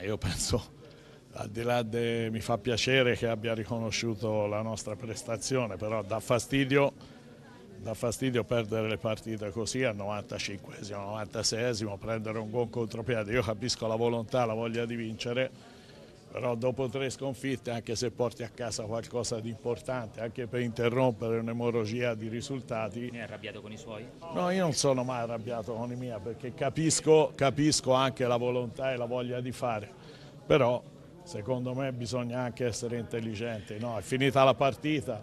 Eh, io penso, al di là de, mi fa piacere che abbia riconosciuto la nostra prestazione, però dà fastidio, dà fastidio perdere le partite così al 95 96 prendere un buon contropiede. Io capisco la volontà, la voglia di vincere, però dopo tre sconfitte, anche se porti a casa qualcosa di importante, anche per interrompere un'emorragia di risultati... non è arrabbiato con i suoi? No, io non sono mai arrabbiato con i miei, perché capisco, capisco anche la volontà e la voglia di fare, però secondo me bisogna anche essere intelligenti. No, è finita la partita,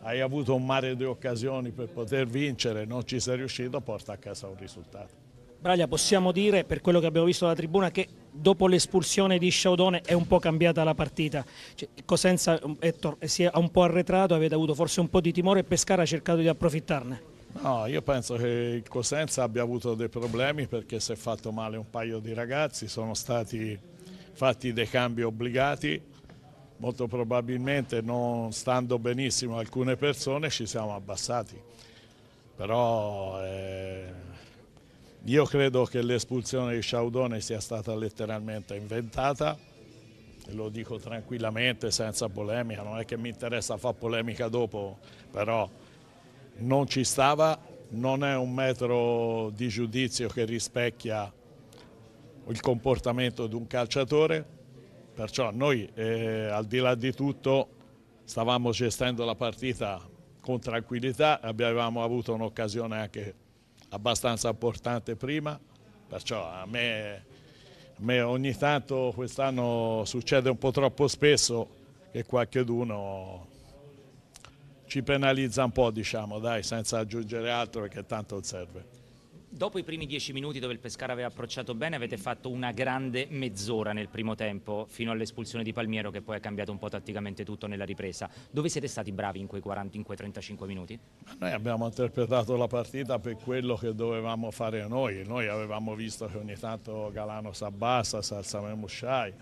hai avuto un mare di occasioni per poter vincere, non ci sei riuscito, porta a casa un risultato. Braglia, possiamo dire per quello che abbiamo visto dalla tribuna che dopo l'espulsione di Sciaudone è un po' cambiata la partita. Cioè, Cosenza um, è si è un po' arretrato, avete avuto forse un po' di timore e Pescara ha cercato di approfittarne. No, io penso che il Cosenza abbia avuto dei problemi perché si è fatto male un paio di ragazzi, sono stati fatti dei cambi obbligati, molto probabilmente non stando benissimo alcune persone ci siamo abbassati, però... Eh io credo che l'espulsione di Sciaudone sia stata letteralmente inventata, lo dico tranquillamente, senza polemica, non è che mi interessa fare polemica dopo, però non ci stava, non è un metro di giudizio che rispecchia il comportamento di un calciatore, perciò noi eh, al di là di tutto stavamo gestendo la partita con tranquillità, abbiamo avuto un'occasione anche abbastanza importante prima, perciò a me, a me ogni tanto quest'anno succede un po' troppo spesso che qualcheduno ci penalizza un po', diciamo, dai, senza aggiungere altro perché tanto serve. Dopo i primi dieci minuti dove il Pescara aveva approcciato bene avete fatto una grande mezz'ora nel primo tempo fino all'espulsione di Palmiero che poi ha cambiato un po' tatticamente tutto nella ripresa. Dove siete stati bravi in quei 45 35 minuti? Noi abbiamo interpretato la partita per quello che dovevamo fare noi. Noi avevamo visto che ogni tanto Galano si abbassa, Salsame Musciai.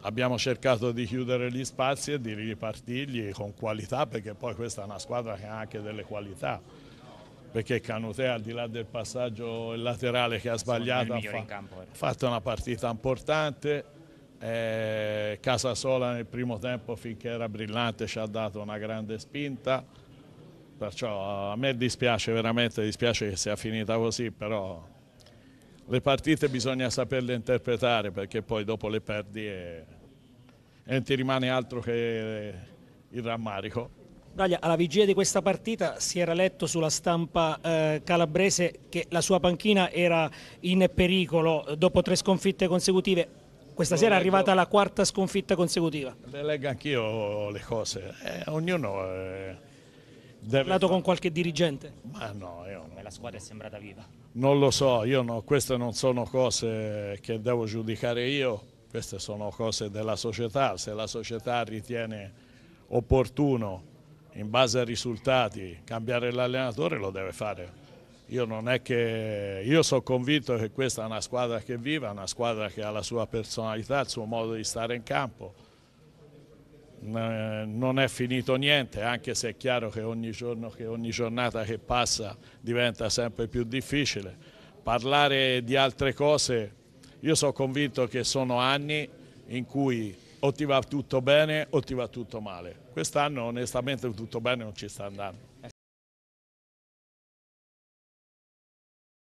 Abbiamo cercato di chiudere gli spazi e di ripartirli con qualità perché poi questa è una squadra che ha anche delle qualità perché Canute al di là del passaggio laterale che ha sbagliato ha, fa eh. fatto una partita importante eh, Casasola nel primo tempo finché era brillante ci ha dato una grande spinta perciò a me dispiace veramente dispiace che sia finita così però le partite bisogna saperle interpretare perché poi dopo le perdi e, e non ti rimane altro che il rammarico Daglia, alla vigilia di questa partita si era letto sulla stampa eh, calabrese che la sua panchina era in pericolo eh, dopo tre sconfitte consecutive. Questa Lo sera leggo. è arrivata la quarta sconfitta consecutiva. Le leggo anch'io le cose, eh, ognuno... Eh, deve... Parlato con qualche dirigente? Ma no, io... No. La squadra è sembrata viva. Non lo so, no, queste non sono cose che devo giudicare io, queste sono cose della società, se la società ritiene opportuno in base ai risultati cambiare l'allenatore lo deve fare. Io, che... Io sono convinto che questa è una squadra che viva, una squadra che ha la sua personalità, il suo modo di stare in campo. Non è finito niente, anche se è chiaro che ogni, giorno, che ogni giornata che passa diventa sempre più difficile. Parlare di altre cose, io sono convinto che sono anni in cui o ti va tutto bene o ti va tutto male. Quest'anno onestamente tutto bene non ci sta andando.